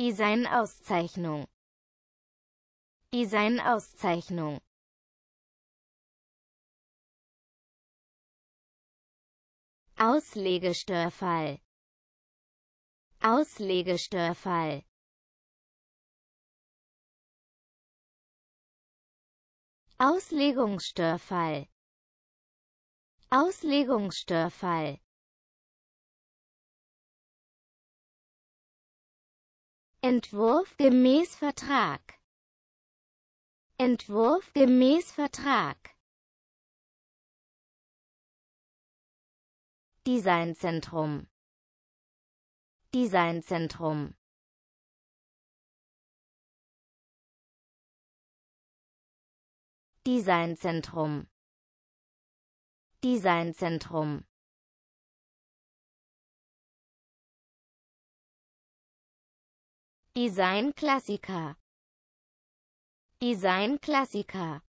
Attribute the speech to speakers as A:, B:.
A: Auszeichnung Designauszeichnung Auszeichnung Auslegestörfall Auslegestörfall Auslegungsstörfall Auslegungsstörfall Entwurf gemäß Vertrag Entwurf gemäß Vertrag Designzentrum Designzentrum Designzentrum Designzentrum Design-Klassiker Design-Klassiker